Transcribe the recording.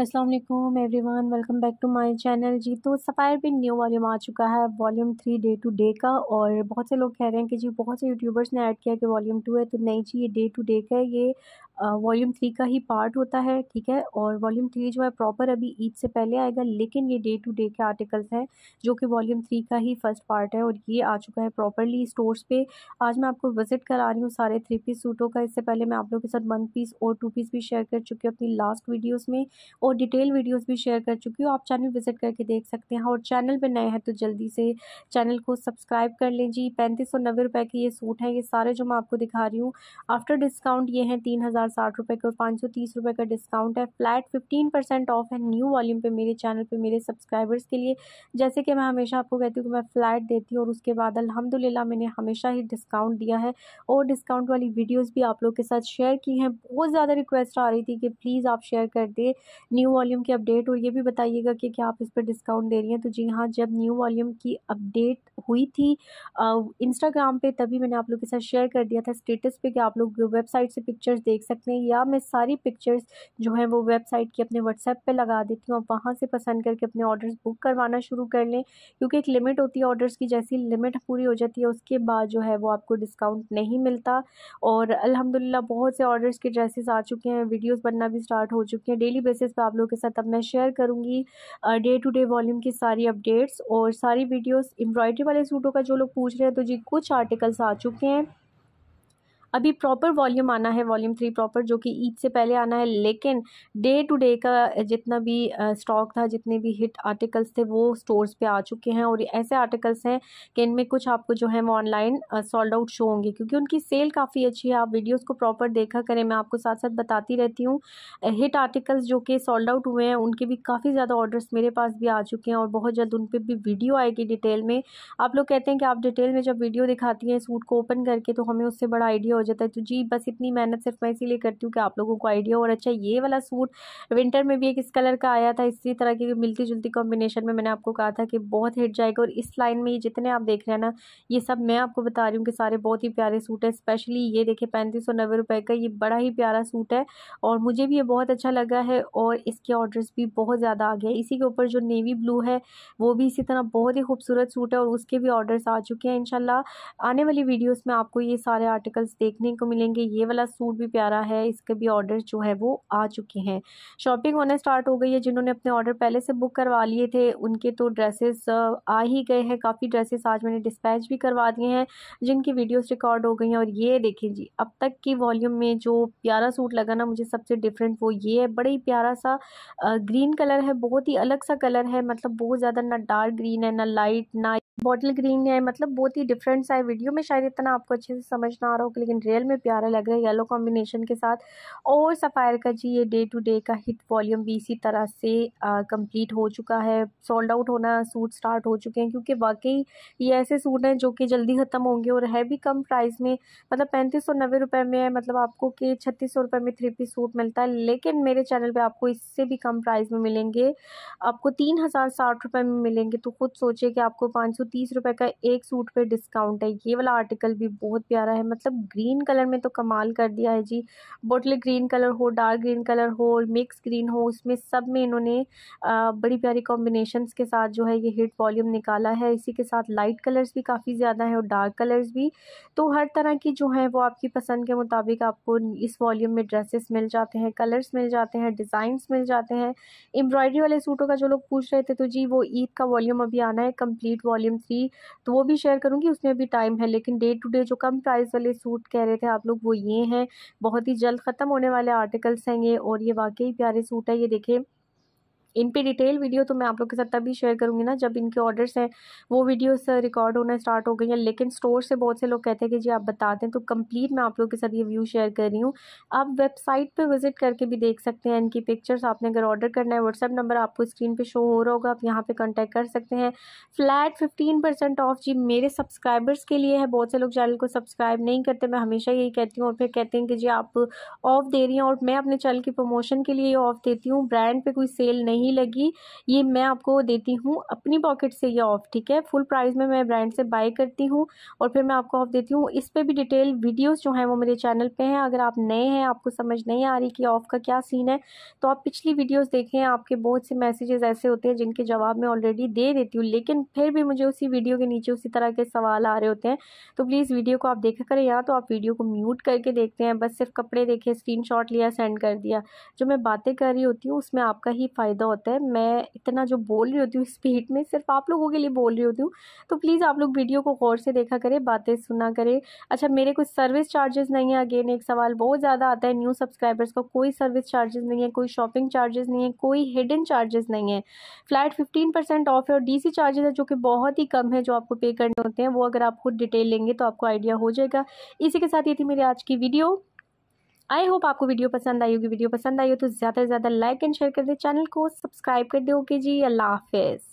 अस्सलाम वालेकुम everyone welcome back to my channel जी तो सफ़ायर पे न्यू वॉल्यूम आ चुका है volume three day to day का और बहुत से लोग कह रहे हैं कि जी बहुत से यूट्यूबर्स ने ऐड किया कि वॉल्यूम टू है तो नहीं जी ये डे टू डे का है ये वॉल्यूम थ्री का ही पार्ट होता है ठीक है और वॉल्यूम थ्री जो है प्रॉपर अभी ईद से पहले आएगा लेकिन ये डे टू डे के आर्टिकल्स हैं जो कि वॉल्यूम थ्री का ही फर्स्ट पार्ट है और ये आ चुका है प्रॉपरली स्टोर्स पे आज मैं आपको विजिट करा रही हूँ सारे थ्री पीस सूटों का इससे पहले मैं आप लोगों के साथ वन पीस और टू पीस भी शेयर कर चुकी हूँ अपनी लास्ट वीडियोज़ में और डिटेल वीडियोज़ भी शेयर कर चुकी हूँ आप चैनल विजिट करके देख सकते हैं और चैनल पर नए हैं तो जल्दी से चैनल को सब्सक्राइब कर लें जी पैंतीस सौ नब्बे रुपये के ये सूट हैं ये सारे जो मैं आपको दिखा रही हूँ आफ्टर डिस्काउंट ये हैं तीन हज़ार साठ रुपये का और पाँच सौ तीस रुपये का डिस्काउंट है फ्लैट फिफ्टीन परसेंट ऑफ है न्यू वॉल्यूम पे मेरे चैनल पे मेरे सब्सक्राइबर्स के लिए जैसे कि मैं हमेशा आपको कहती हूँ कि मैं फ्लैट देती हूँ और उसके बाद अलहमदिल्ला मैंने हमेशा ही डिस्काउंट दिया है और डिस्काउंट वाली वीडियोज़ भी आप लोग के साथ शेयर की हैं बहुत ज़्यादा रिक्वेस्ट आ रही थी कि प्लीज़ आप शेयर कर दें न्यू वॉल्यूम की अपडेट और ये भी बताइएगा कि क्या आप इस पर डिस्काउंट दे रही हैं तो जी हाँ जब न्यू वॉल्यूम की अपडेट हुई थी इंस्टाग्राम पे तभी मैंने आप लोग के साथ शेयर कर दिया था स्टेटस पे कि आप लोग वेबसाइट से पिक्चर्स देख सकते हैं या मैं सारी पिक्चर्स जो हैं वो वेबसाइट की अपने व्हाट्सएप पे लगा देती हूँ आप वहाँ से पसंद करके अपने ऑर्डर्स बुक करवाना शुरू कर लें क्योंकि एक लिमिट होती है ऑर्डर्स की जैसी लिमिट पूरी हो जाती है उसके बाद जो है वो आपको डिस्काउंट नहीं मिलता और अलहमदिल्ला बहुत से ऑर्डर्स के ड्रेसेस आ चुके हैं वीडियोस बनना भी स्टार्ट हो चुके हैं डेली बेसिस पे आप लोगों के साथ अब मैं शेयर करूँगी डे टू डे वॉल्यूम की सारी अपडेट्स और सारी वीडियोज़ एम्ब्रॉयडरी वाले सूटों का जो लोग पूछ रहे हैं तो जी कुछ आर्टिकल्स आ चुके हैं अभी प्रॉपर वॉल्यूम आना है वॉल्यूम थ्री प्रॉपर जो कि ईद से पहले आना है लेकिन डे टू डे का जितना भी स्टॉक था जितने भी हिट आर्टिकल्स थे वो स्टोर्स पे आ चुके हैं और ऐसे आर्टिकल्स हैं कि इनमें कुछ आपको जो है वो ऑनलाइन सॉल्ड आउट शो होंगे क्योंकि उनकी सेल काफ़ी अच्छी है आप वीडियोज़ को प्रॉपर देखा करें मैं आपको साथ साथ बताती रहती हूँ हिट आर्टिकल्स जो कि सॉल्ड आउट हुए हैं उनके भी काफ़ी ज़्यादा ऑर्डर्स मेरे पास भी आ चुके हैं और बहुत जल्द उन पर भी वीडियो आएगी डिटेल में आप लोग कहते हैं कि आप डिटेल में जब वीडियो दिखाती हैं सूट को ओपन करके तो हमें उससे बड़ा आइडिया हो जाता है तो जी बस इतनी मेहनत सिर्फ मैं इसीलिए करती हूँ कि आप लोगों को आइडिया और अच्छा ये वाला सूट विंटर में भी एक इस कलर का आया था इसी तरह की मिलती जुलती कॉम्बिनेशन में मैंने आपको कहा था कि बहुत हिट जाएगा और इस लाइन में ये जितने आप देख रहे हैं ना ये सब मैं आपको बता रही हूँ कि सारे बहुत ही प्यारे सूट है स्पेशली ये देखे पैंतीस सौ नब्बे रुपए का ये बड़ा ही प्यारा सूट है और मुझे भी ये बहुत अच्छा लगा है और इसके ऑर्डर्स भी बहुत ज़्यादा आ गए इसी के ऊपर जो नेवी ब्लू है वो भी इसी तरह बहुत ही खूबसूरत सूट है और उसके भी ऑर्डर्स आ चुके हैं इनशाला आने वाली वीडियोज़ में आपको ये सारे आर्टिकल्स देख देखने को मिलेंगे ये वाला सूट भी प्यारा है इसके भी ऑर्डर जो है वो आ चुके हैं शॉपिंग होना स्टार्ट हो गई है जिन्होंने अपने ऑर्डर पहले से बुक करवा लिए थे उनके तो ड्रेसेस आ ही गए हैं काफ़ी ड्रेसेस आज मैंने डिस्पैच भी करवा दिए हैं जिनकी वीडियोज रिकॉर्ड हो गई हैं और ये देखें जी अब तक की वॉल्यूम में जो प्यारा सूट लगा ना मुझे सबसे डिफरेंट वो ये है बड़ा ही प्यारा सा ग्रीन कलर है बहुत ही अलग सा कलर है मतलब बहुत ज़्यादा ना डार्क ग्रीन है ना लाइट ना बॉटल ग्रीन है मतलब बहुत ही डिफरेंट सा है वीडियो में शायद इतना आपको अच्छे से समझ ना आ रहा हो लेकिन रियल में प्यारा लग रहा है येलो कॉम्बिनेशन के साथ और सफ़ायर का जी ये डे टू डे का हिट वॉल्यूम भी इसी तरह से कंप्लीट हो चुका है सोल्ड आउट होना सूट स्टार्ट हो चुके हैं क्योंकि वाकई ये ऐसे सूट हैं जो कि जल्दी ख़त्म होंगे और है भी कम प्राइस में मतलब पैंतीस सौ नब्बे रुपये में है मतलब आपको कि छत्तीस सौ रुपये में थ्री पीस सूट मिलता है लेकिन मेरे चैनल पर आपको इससे भी कम प्राइस में मिलेंगे आपको तीन हज़ार साठ रुपये में मिलेंगे तो खुद सोचिए कि आपको पाँच सौ तीस रुपये का एक सूट पर डिस्काउंट है ये वाला आर्टिकल भी बहुत प्यारा है मतलब ग्रीन ग्रीन कलर में तो कमाल कर दिया है जी बोटल ग्रीन कलर हो डार्क ग्रीन कलर हो मिक्स ग्रीन हो उसमें सब में इन्होंने बड़ी प्यारी कॉम्बिनेशन के साथ जो है ये हिट वॉल्यूम निकाला है इसी के साथ लाइट कलर्स भी काफ़ी ज़्यादा है और डार्क कलर्स भी तो हर तरह की जो है वो आपकी पसंद के मुताबिक आपको इस वॉल्यूम में ड्रेसेस मिल जाते हैं कलर्स मिल जाते हैं डिज़ाइंस मिल जाते हैं एम्ब्रॉयडरी वाले सूटों का जो लोग पूछ रहे थे तो जी वो ईद का वॉल्यूम अभी आना है कम्प्लीट वॉल्यूम थ्री तो वो भी शेयर करूँगी उसमें अभी टाइम है लेकिन डे टू डे जो कम प्राइस वाले सूट के कह रहे थे आप लोग वो ये हैं बहुत ही जल्द ख़त्म होने वाले आर्टिकल्स हैं ये और ये वाकई प्यारे सूट है ये देखें इन पे डिटेल वीडियो तो मैं आप लोग के साथ तभी शेयर करूँगी ना जब इनके ऑर्डर्स हैं वो वीडियोस रिकॉर्ड uh, होना स्टार्ट हो गई हैं लेकिन स्टोर से बहुत से लोग कहते हैं कि जी आप बता दें तो कंप्लीट मैं आप लोग के साथ ये व्यू शेयर कर रही हूँ आप वेबसाइट पर विजिट करके भी देख सकते हैं इनकी पिक्चर्स आपने अगर ऑर्डर करना है व्हाट्सअप नंबर आपको स्क्रीन पर शो हो रहा होगा आप यहाँ पर कॉन्टैक्ट कर सकते हैं फ्लैट फिफ्टीन ऑफ जी मेरे सब्सक्राइबर्स के लिए है बहुत से लोग चैनल को सब्सक्राइब नहीं करते मैं हमेशा यही कहती हूँ और फिर कहते हैं कि जी आप ऑफ़ दे रही हैं और मैं अपने चैनल की प्रमोशन के लिए ऑफ़ देती हूँ ब्रांड पर कोई सेल नहीं नहीं लगी ये मैं आपको देती हूँ अपनी पॉकेट से ये ऑफ़ ठीक है फुल प्राइस में मैं ब्रांड से बाय करती हूँ और फिर मैं आपको ऑफ़ देती हूँ इस पर भी डिटेल वीडियोज़ जो हैं वो मेरे चैनल पर हैं अगर आप नए हैं आपको समझ नहीं आ रही कि ऑफ़ का क्या सीन है तो आप पिछली वीडियोज़ देखें आपके बहुत से मैसेजेस ऐसे होते हैं जिनके जवाब मैं ऑलरेडी दे देती हूँ लेकिन फिर भी मुझे उसी वीडियो के नीचे उसी तरह के सवाल आ रहे होते हैं तो प्लीज़ वीडियो को आप देखा करें या तो आप वीडियो को म्यूट करके देखते हैं बस सिर्फ कपड़े देखे स्क्रीन लिया सेंड कर दिया जो मैं बातें कर रही होती हूँ उसमें आपका ही फ़ायदा होता है मैं इतना जो बोल रही होती हूँ स्पीड में सिर्फ आप लोगों के लिए बोल रही होती हूँ तो प्लीज़ आप लोग वीडियो को गौर से देखा करें बातें सुना करें अच्छा मेरे कुछ सर्विस चार्जेस नहीं है अगेन एक सवाल बहुत ज़्यादा आता है न्यू सब्सक्राइबर्स का कोई सर्विस चार्जेस नहीं है कोई शॉपिंग चार्जेस नहीं है कोई हिडन चार्जेस नहीं है फ्लैट फिफ्टीन ऑफ है और डी चार्जेस है जो कि बहुत ही कम है जो आपको पे करने होते हैं वो अगर आप खुद डिटेल लेंगे तो आपको आइडिया हो जाएगा इसी के साथ ये थी मेरी आज की वीडियो आई होप आपको वीडियो पसंद आई होगी वीडियो पसंद आई हो तो ज़्यादा से ज़्यादा लाइक एंड शेयर कर दे चैनल को सब्सक्राइब कर दोगे जी अल्लाह हाफिज़